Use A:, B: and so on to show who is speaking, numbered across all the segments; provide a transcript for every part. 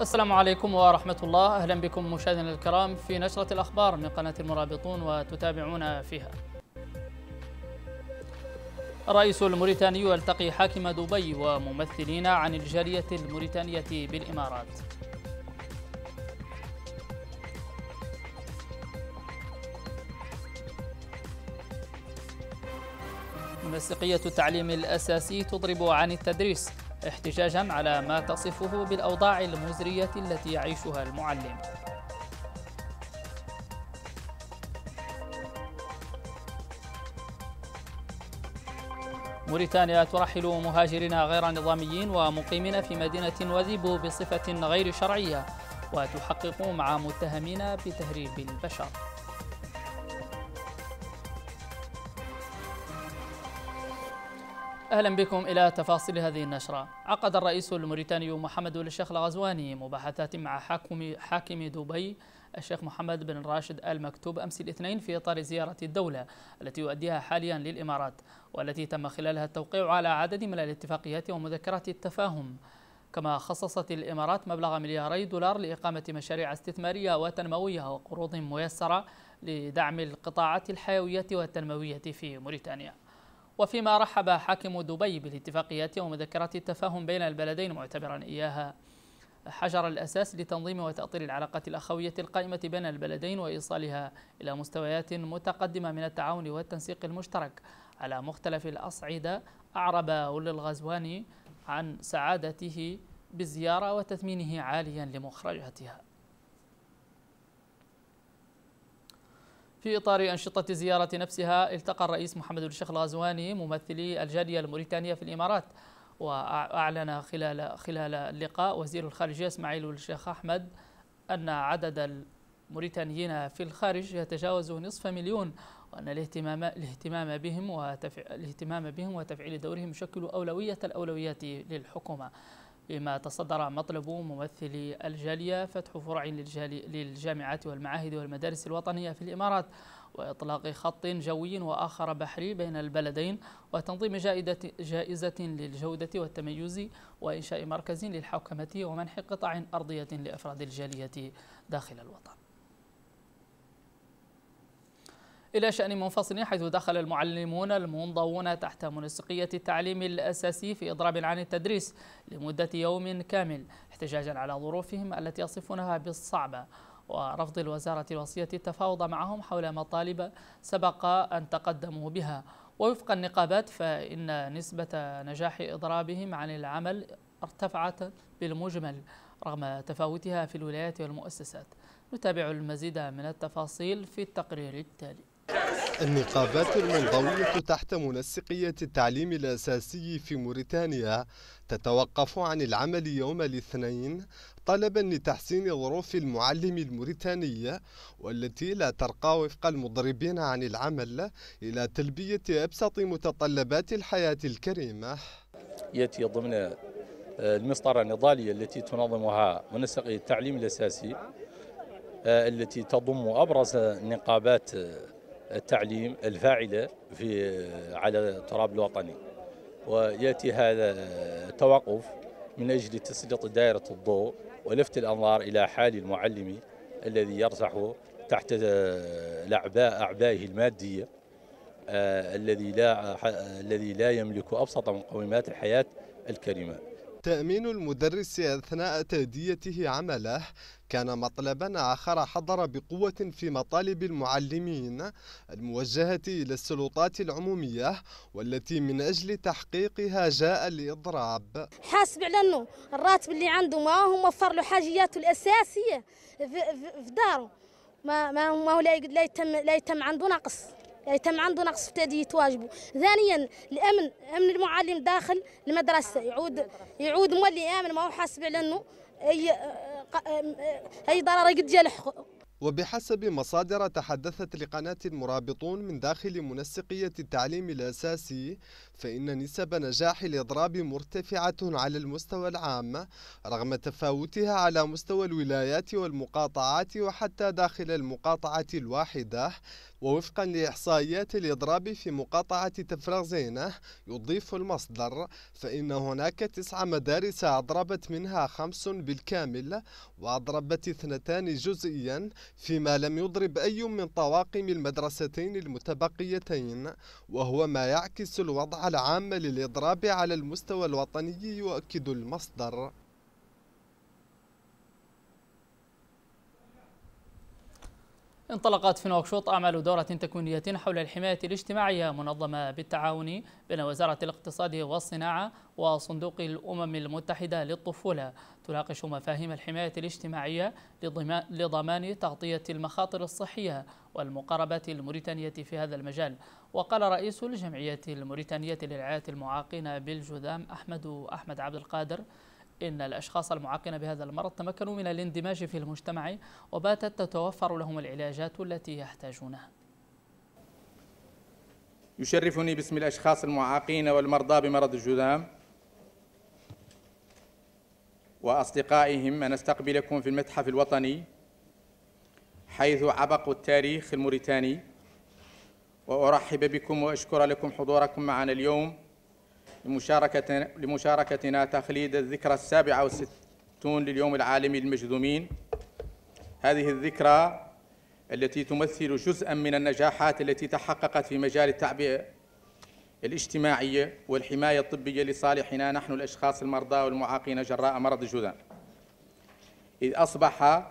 A: السلام عليكم ورحمة الله أهلا بكم مشاهدينا الكرام في نشرة الأخبار من قناة المرابطون وتتابعونا فيها الرئيس الموريتاني يلتقي حاكم دبي وممثلين عن الجالية الموريتانية بالإمارات منسقية التعليم الأساسي تضرب عن التدريس احتجاجا على ما تصفه بالأوضاع المزرية التي يعيشها المعلم موريتانيا ترحل مهاجرين غير نظاميين ومقيمين في مدينة وذيبو بصفة غير شرعية وتحقق مع متهمين بتهريب البشر أهلا بكم إلى تفاصيل هذه النشرة عقد الرئيس الموريتاني محمد الشيخ الغزواني مباحثات مع حاكم, حاكم دبي الشيخ محمد بن راشد المكتوب أمس الاثنين في إطار زيارة الدولة التي يؤديها حاليا للإمارات والتي تم خلالها التوقيع على عدد من الاتفاقيات ومذكرات التفاهم كما خصصت الإمارات مبلغ ملياري دولار لإقامة مشاريع استثمارية وتنموية وقروض ميسرة لدعم القطاعات الحيوية والتنموية في موريتانيا وفيما رحب حاكم دبي بالاتفاقيات ومذكرات التفاهم بين البلدين معتبرا إياها حجر الأساس لتنظيم وتأطير العلاقات الأخوية القائمة بين البلدين وإيصالها إلى مستويات متقدمة من التعاون والتنسيق المشترك على مختلف الأصعدة أعرب ول الغزواني عن سعادته بالزيارة وتثمينه عاليا لمخرجاتها في إطار أنشطة الزيارة نفسها التقى الرئيس محمد بن الشيخ الغزواني ممثلي الجالية الموريتانية في الإمارات وأعلن خلال خلال اللقاء وزير الخارجية إسماعيل الشيخ أحمد أن عدد الموريتانيين في الخارج يتجاوز نصف مليون وأن الاهتمام الاهتمام بهم وتفعيل الاهتمام بهم وتفعيل دورهم يشكل أولوية الأولويات للحكومة. بما تصدر مطلب ممثلي الجالية فتح فرع للجامعات والمعاهد والمدارس الوطنية في الإمارات وإطلاق خط جوي وآخر بحري بين البلدين وتنظيم جائدة جائزة للجودة والتميز وإنشاء مركز للحوكمة ومنح قطع أرضية لأفراد الجالية داخل الوطن إلى شأن منفصل حيث دخل المعلمون المنضوون تحت منسقية التعليم الأساسي في إضراب عن التدريس لمدة يوم كامل احتجاجا على ظروفهم التي يصفونها بالصعبة ورفض الوزارة الوصية التفاوض معهم حول مطالب سبق أن تقدموا بها ووفق النقابات فإن نسبة نجاح إضرابهم عن العمل ارتفعت بالمجمل رغم تفاوتها في الولايات والمؤسسات نتابع المزيد من التفاصيل في التقرير التالي
B: النقابات المنضوية تحت منسقية التعليم الأساسي في موريتانيا تتوقف عن العمل يوم الاثنين طلبا لتحسين ظروف المعلم الموريتاني والتي لا ترقى وفق المضربين عن العمل إلى تلبية أبسط متطلبات الحياة الكريمة
C: يأتي ضمن آه، المسطرة النضالية التي تنظمها منسقية التعليم الأساسي آه، التي تضم أبرز نقابات آه، التعليم الفاعلة في على التراب الوطني ويأتي هذا التوقف من أجل تسليط دائرة الضوء ولفت الأنظار إلى حال المعلم الذي يرزح تحت آه، الأعباء أعبائه المادية آه، الذي لا آه، الذي لا يملك أبسط مقومات الحياة الكريمة
B: تأمين المدرس أثناء تأديته عمله كان مطلبا آخر حضر بقوة في مطالب المعلمين الموجهة إلى السلطات العمومية والتي من أجل تحقيقها جاء الإضراب
D: حاسب على أنه الراتب اللي عنده ما هو موفر له حاجياته الأساسية في داره ما ما هو لا يتم لا يتم عنده نقص يعني تم عنده نقص في تأدية واجبه ثانيا الأمن أمن المعلم داخل المدرسة يعود يعود مولي آمن ما هو حاسب على أنه أي أي آه، ضرر قد يلحقه
B: وبحسب مصادر تحدثت لقناة المرابطون من داخل منسقية التعليم الأساسي فإن نسب نجاح الإضراب مرتفعة على المستوى العام رغم تفاوتها على مستوى الولايات والمقاطعات وحتى داخل المقاطعة الواحدة ووفقا لإحصائيات الإضراب في مقاطعة تفرغزينة يضيف المصدر فإن هناك تسع مدارس أضربت منها خمس بالكامل وأضربت اثنتان جزئيا فيما لم يضرب أي من طواقم المدرستين المتبقيتين وهو ما يعكس الوضع العامة للإضراب على المستوى الوطني يؤكد المصدر
A: انطلقت في نواكشوط أعمال دورة تكوينية حول الحماية الاجتماعية منظمة بالتعاون بين وزارة الاقتصاد والصناعة وصندوق الأمم المتحدة للطفولة تناقش مفاهيم الحماية الاجتماعية لضمان تغطية المخاطر الصحية والمقاربات الموريتانية في هذا المجال وقال رئيس الجمعية الموريتانية للرعاية المعاقين بالجذام أحمد أحمد عبد القادر إن الأشخاص المعاقين بهذا المرض تمكنوا من الاندماج في المجتمع وباتت تتوفر لهم العلاجات التي يحتاجونها
C: يشرفني باسم الأشخاص المعاقين والمرضى بمرض الجذام وأصدقائهم أن أستقبلكم في المتحف الوطني حيث عبقوا التاريخ الموريتاني وأرحب بكم وأشكر لكم حضوركم معنا اليوم لمشاركتنا, لمشاركتنا تخليد الذكرى السابعة والستون لليوم العالمي للمجذومين هذه الذكرى التي تمثل جزءا من النجاحات التي تحققت في مجال التعبئة الاجتماعية والحماية الطبية لصالحنا نحن الأشخاص المرضى والمعاقين جراء مرض الجذام إذ أصبح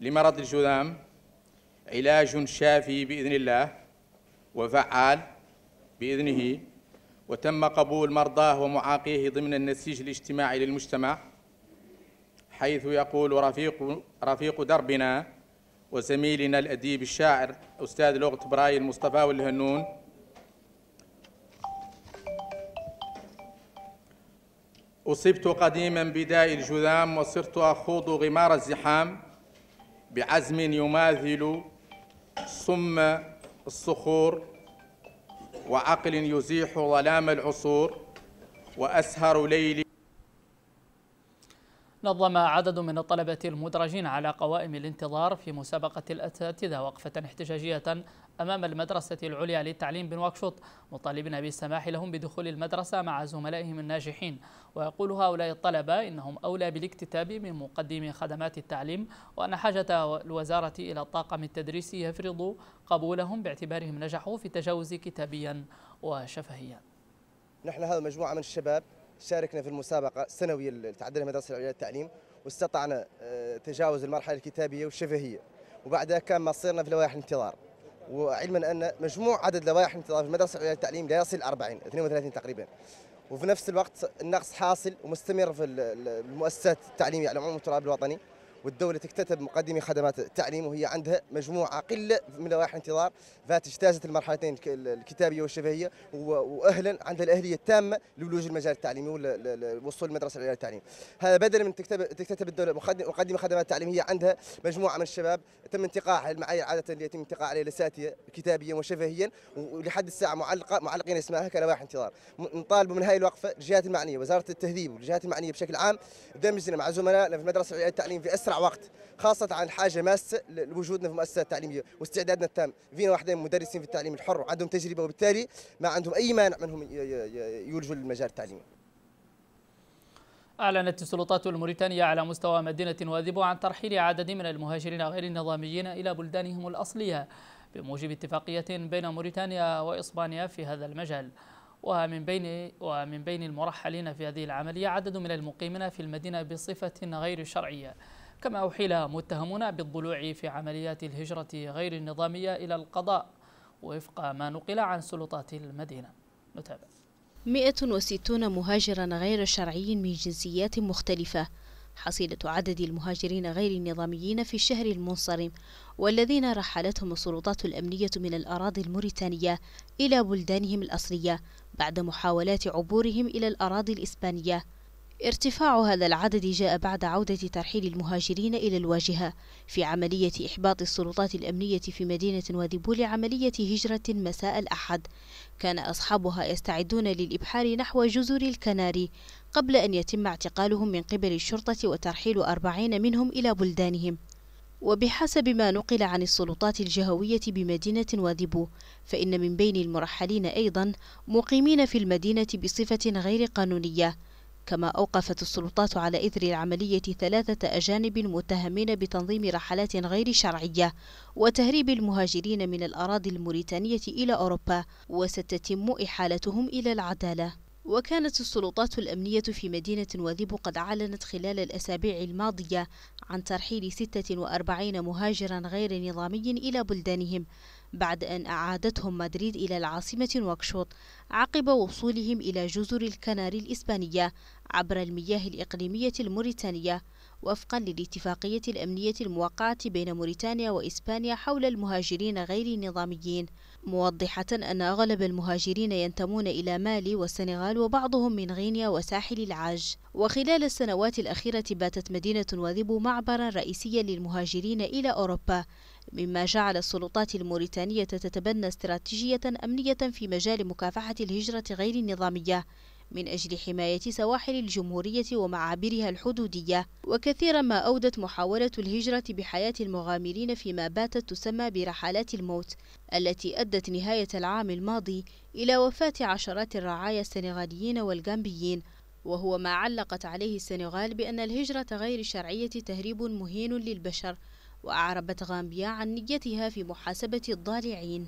C: لمرض الجذام علاج شافي بإذن الله وفعال بإذنه وتم قبول مرضاه ومعاقيه ضمن النسيج الاجتماعي للمجتمع حيث يقول رفيق رفيق دربنا وزميلنا الأديب الشاعر أستاذ لغة براي المصطفى والهنون أصبت قديما بداء الجذام وصرت أخوض غمار الزحام بعزم يماثل صم الصخور وعقل يزيح ظلام العصور وأسهر ليل
A: نظم عدد من الطلبة المدرجين على قوائم الانتظار في مسابقة الأساتذة وقفة احتجاجية أمام المدرسة العليا للتعليم بنواكشوط مطالبين بالسماح لهم بدخول المدرسة مع زملائهم الناجحين ويقول هؤلاء الطلبة إنهم أولى بالاكتتاب من مقدم خدمات التعليم وأن حاجة الوزارة إلى الطاقم التدريسي يفرض قبولهم باعتبارهم نجحوا في التجاوز كتابيا وشفهيا
E: نحن هذا مجموعة من الشباب شاركنا في المسابقة السنوية لتعدل المدرسة العليا للتعليم واستطعنا آه، تجاوز المرحلة الكتابية والشفهية وبعدها كان مصيرنا في لوائح الانتظار وعلما ان مجموع عدد لوائح الانتظام في المدرسه العليا للتعليم لا يصل 40 32 تقريبا وفي نفس الوقت النقص حاصل ومستمر في المؤسسات التعليميه على عموم التراب الوطني والدولة تكتتب مقدمي خدمات التعليم وهي عندها مجموعة قلة من لوائح الانتظار فات اجتازت المرحلتين الكتابية والشفهية وأهلا عندها الأهلية التامة للولوج المجال التعليمي والوصول للمدرسة العليا للتعليم هذا بدلا من تكتب تكتتب الدولة مقدمي خدمات التعليم هي عندها مجموعة من الشباب تم انتقاعها المعايير عادة اللي يتم انتقاع عليها الأساتذة كتابيا وشفهيا ولحد الساعة معلقة معلقين اسمها كلوائح انتظار نطالب من هذه الوقفة الجهات المعنية وزارة التهذيب والجهات المعنية بشكل عام دمجنا مع زملائنا في المدرسة العليا للتعليم في أسرع وقت خاصه عن حاجه ماسه لوجودنا في المؤسسات التعليميه واستعدادنا التام فينا واحدين مدرسين في التعليم الحر وعندهم تجربه وبالتالي ما عندهم اي مانع منهم يلجوا للمجال التعليمي
A: أعلنت السلطات الموريتانية على مستوى مدينة واذبو عن ترحيل عدد من المهاجرين غير النظاميين إلى بلدانهم الأصلية بموجب اتفاقية بين موريتانيا وإسبانيا في هذا المجال ومن بين ومن بين المرحلين في هذه العملية عدد من المقيمين في المدينة بصفة غير شرعية كما أحيل متهمون بالضلوع في عمليات الهجرة غير النظامية إلى القضاء وفق ما نقل عن سلطات المدينة نتابع
D: 160 مهاجرا غير شرعيين من جنسيات مختلفة حصيلة عدد المهاجرين غير النظاميين في الشهر المنصرم والذين رحلتهم السلطات الأمنية من الأراضي الموريتانية إلى بلدانهم الأصلية بعد محاولات عبورهم إلى الأراضي الإسبانية ارتفاع هذا العدد جاء بعد عودة ترحيل المهاجرين إلى الواجهة في عملية إحباط السلطات الأمنية في مدينة واديبو لعملية هجرة مساء الأحد كان أصحابها يستعدون للإبحار نحو جزر الكناري قبل أن يتم اعتقالهم من قبل الشرطة وترحيل أربعين منهم إلى بلدانهم وبحسب ما نقل عن السلطات الجهوية بمدينة واديبو فإن من بين المرحلين أيضا مقيمين في المدينة بصفة غير قانونية كما أوقفت السلطات على إثر العملية ثلاثة أجانب متهمين بتنظيم رحلات غير شرعية وتهريب المهاجرين من الأراضي الموريتانية إلى أوروبا وستتم إحالتهم إلى العدالة وكانت السلطات الأمنية في مدينة وذيب قد أعلنت خلال الأسابيع الماضية عن ترحيل 46 مهاجرا غير نظامي إلى بلدانهم بعد أن أعادتهم مدريد إلى العاصمة نواكشوط عقب وصولهم إلى جزر الكناري الإسبانية عبر المياه الإقليمية الموريتانية وفقا للاتفاقية الأمنية الموقعة بين موريتانيا وإسبانيا حول المهاجرين غير النظاميين موضحة أن أغلب المهاجرين ينتمون إلى مالي والسنغال وبعضهم من غينيا وساحل العاج وخلال السنوات الأخيرة باتت مدينة واذب معبرا رئيسيا للمهاجرين إلى أوروبا مما جعل السلطات الموريتانية تتبنى استراتيجية أمنية في مجال مكافحة الهجرة غير النظامية من أجل حماية سواحل الجمهورية ومعابرها الحدودية وكثيرا ما أودت محاولة الهجرة بحياة المغامرين فيما باتت تسمى برحلات الموت التي أدت نهاية العام الماضي إلى وفاة عشرات الرعايا السنغاليين والغامبيين وهو ما علقت عليه السنغال بأن الهجرة غير الشرعية تهريب مهين للبشر وأعربت غامبيا عن نيتها في محاسبة الضالعين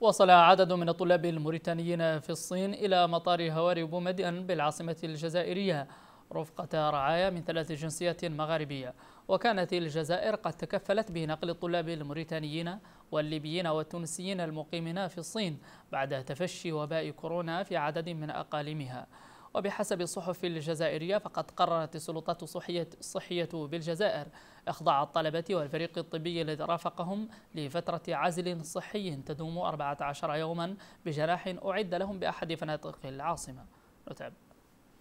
A: وصل عدد من الطلاب الموريتانيين في الصين إلى مطار هواري بومدين بالعاصمة الجزائرية رفقة رعايا من ثلاث جنسيات مغاربية وكانت الجزائر قد تكفلت بنقل الطلاب الموريتانيين والليبيين والتونسيين المقيمين في الصين بعد تفشي وباء كورونا في عدد من أقاليمها وبحسب الصحف الجزائرية فقد قررت السلطات الصحية, الصحية بالجزائر إخضاع الطلبة والفريق الطبي الذي رافقهم لفترة عزل صحي تدوم 14 يوما بجناح أعد لهم بأحد فنادق العاصمة نتعب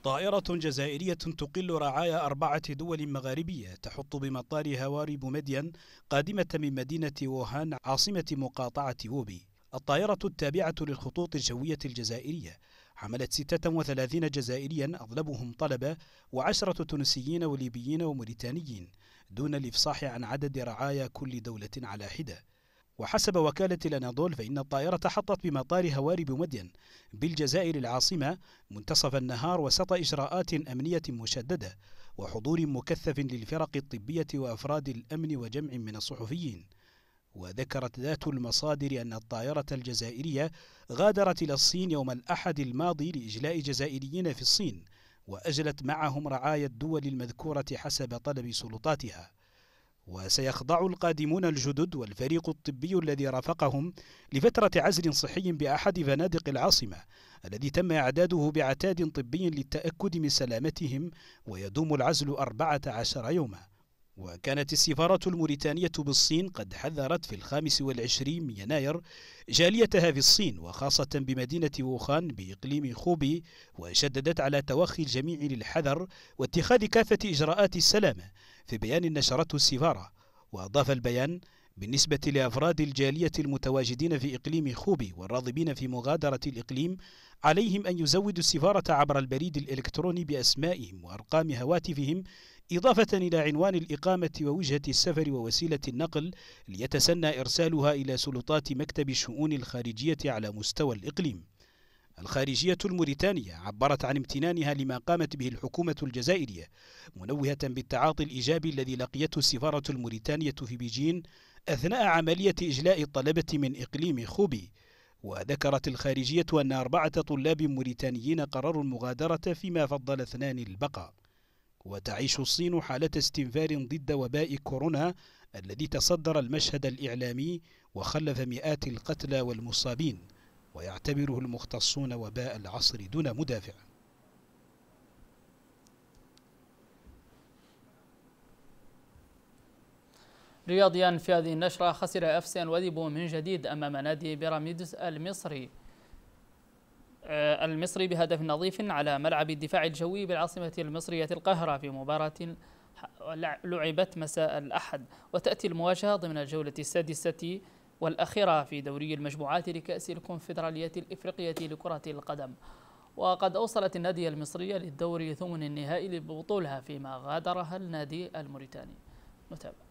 F: طائرة جزائرية تقل رعايا أربعة دول مغاربية تحط بمطار هواري بومدين قادمة من مدينة ووهان عاصمة مقاطعة ووبي الطائرة التابعة للخطوط الجوية الجزائرية حملت 36 جزائريا أغلبهم طلبة وعشرة تونسيين وليبيين وموريتانيين دون الإفصاح عن عدد رعايا كل دولة على حدة وحسب وكالة الأناضول فإن الطائرة حطت بمطار هواري بمدين بالجزائر العاصمة منتصف النهار وسط إجراءات أمنية مشددة وحضور مكثف للفرق الطبية وأفراد الأمن وجمع من الصحفيين وذكرت ذات المصادر أن الطائرة الجزائرية غادرت إلى الصين يوم الأحد الماضي لإجلاء جزائريين في الصين وأجلت معهم رعايا الدول المذكورة حسب طلب سلطاتها وسيخضع القادمون الجدد والفريق الطبي الذي رافقهم لفترة عزل صحي بأحد فنادق العاصمة الذي تم إعداده بعتاد طبي للتأكد من سلامتهم ويدوم العزل 14 يوماً وكانت السفارة الموريتانية بالصين قد حذرت في الخامس والعشرين من يناير جاليتها في الصين وخاصة بمدينة ووخان بإقليم خوبي وشددت على توخي الجميع للحذر واتخاذ كافة إجراءات السلامة في بيان نشرته السفارة وأضاف البيان بالنسبة لأفراد الجالية المتواجدين في إقليم خوبي والراغبين في مغادرة الإقليم عليهم أن يزودوا السفارة عبر البريد الإلكتروني بأسمائهم وأرقام هواتفهم إضافة إلى عنوان الإقامة ووجهة السفر ووسيلة النقل ليتسنى إرسالها إلى سلطات مكتب الشؤون الخارجية على مستوى الإقليم الخارجية الموريتانية عبرت عن امتنانها لما قامت به الحكومة الجزائرية منوهة بالتعاطي الإيجابي الذي لقيته السفارة الموريتانية في بيجين أثناء عملية إجلاء الطلبة من إقليم خوبي وذكرت الخارجية أن أربعة طلاب موريتانيين قرروا المغادرة فيما فضل اثنان البقاء وتعيش الصين حالة استنفار ضد وباء كورونا الذي تصدر المشهد الإعلامي وخلف مئات القتلى والمصابين ويعتبره المختصون وباء العصر دون مدافع
A: رياضيا في هذه النشرة خسر أفس وديب من جديد أمام نادي بيراميدس المصري آه، المصري بهدف نظيف على ملعب الدفاع الجوي بالعاصمة المصرية القاهرة في مباراة لعبت مساء الأحد وتأتي المواجهة ضمن الجولة السادسة والأخيرة في دوري المجموعات لكأس الكونفدرالية الإفريقية لكرة القدم وقد أوصلت النادي المصرية للدوري ثمن النهائي لبطولها فيما غادرها النادي الموريتاني نتابع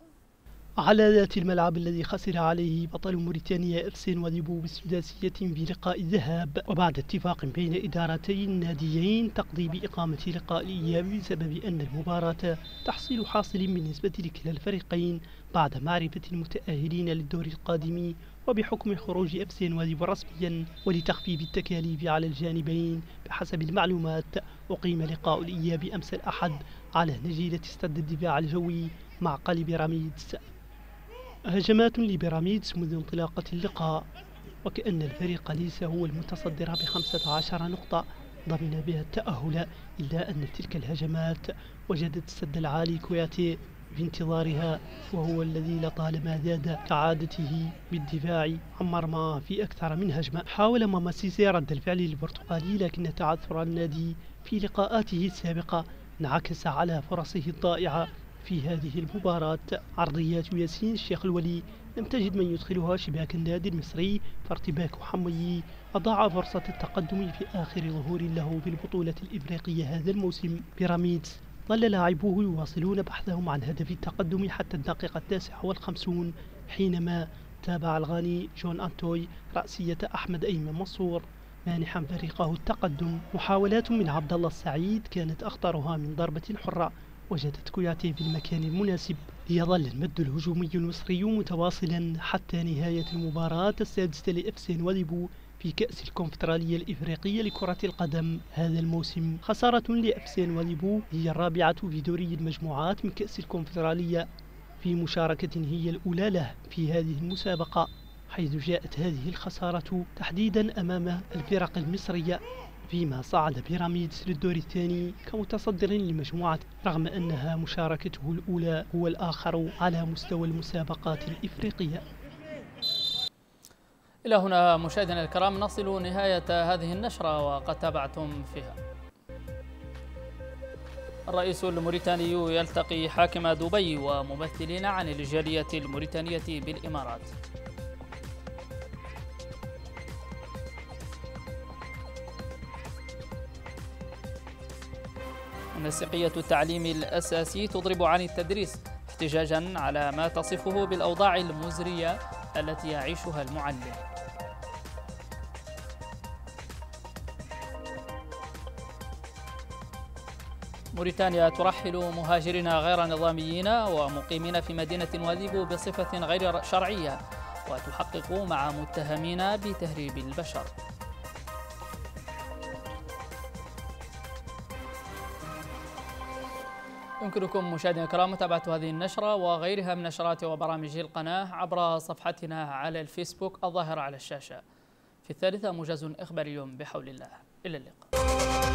G: على ذات الملعب الذي خسر عليه بطل موريتانيا إرسين وديبو بسداسية في لقاء الذهاب وبعد اتفاق بين إدارتي الناديين تقضي بإقامة لقاء الإياب بسبب أن المباراة تحصيل حاصل بالنسبة لكلا الفريقين بعد معرفة المتأهلين للدور القادم وبحكم خروج أبسين وديبو رسميا ولتخفيف التكاليف على الجانبين بحسب المعلومات أقيم لقاء الإياب أمس الأحد على نجيلة استاد الدفاع الجوي مع قلب رميدس هجمات لبيراميدز منذ انطلاقة اللقاء وكأن الفريق ليس هو المتصدر ب 15 نقطة ضمن بها التأهل إلا أن تلك الهجمات وجدت السد العالي كوياتي في انتظارها وهو الذي لطالما زاد كعادته بالدفاع عن مرمى في أكثر من هجمة حاول ماماسيسي رد الفعل البرتقالي لكن تعثر النادي في لقاءاته السابقة انعكس على فرصه الضائعة في هذه المباراة عرضيات ياسين الشيخ الولي لم تجد من يدخلها شباك النادي المصري فارتباك حمي أضاع فرصة التقدم في آخر ظهور له في البطولة الإفريقية هذا الموسم بيراميدز ظل لاعبوه يواصلون بحثهم عن هدف التقدم حتى الدقيقة التاسعة والخمسون حينما تابع الغاني جون أنتوي رأسية أحمد أيمن منصور مانحا فريقه التقدم محاولات من عبد الله السعيد كانت أخطرها من ضربة حرة وجدت كوياتي في المكان المناسب ليظل المد الهجومي المصري متواصلا حتى نهاية المباراة السادسة لإفسين وليبو في كأس الكونفدرالية الإفريقية لكرة القدم هذا الموسم خسارة لإفسين وليبو هي الرابعة في دوري المجموعات من كأس الكونفدرالية في مشاركة هي الأولى له في هذه المسابقة حيث جاءت هذه الخسارة تحديدا أمام الفرق المصرية فيما صعد بيراميدز للدور الثاني كمتصدر لمجموعة رغم أنها مشاركته الأولى هو الآخر على مستوى المسابقات الإفريقية
A: إلى هنا مشاهدينا الكرام نصل نهاية هذه النشرة وقد تابعتم فيها الرئيس الموريتاني يلتقي حاكم دبي وممثلين عن الجالية الموريتانية بالإمارات منسقية التعليم الأساسي تضرب عن التدريس احتجاجا على ما تصفه بالأوضاع المزرية التي يعيشها المعلم موريتانيا ترحل مهاجرين غير نظاميين ومقيمين في مدينة واديبو بصفة غير شرعية وتحقق مع متهمين بتهريب البشر نذكركم مشاهدينا الكرام متابعة هذه النشرة وغيرها من نشرات وبرامج القناة عبر صفحتنا على الفيسبوك الظاهرة على الشاشة في الثالثة موجز إخباري بحول الله إلى اللقاء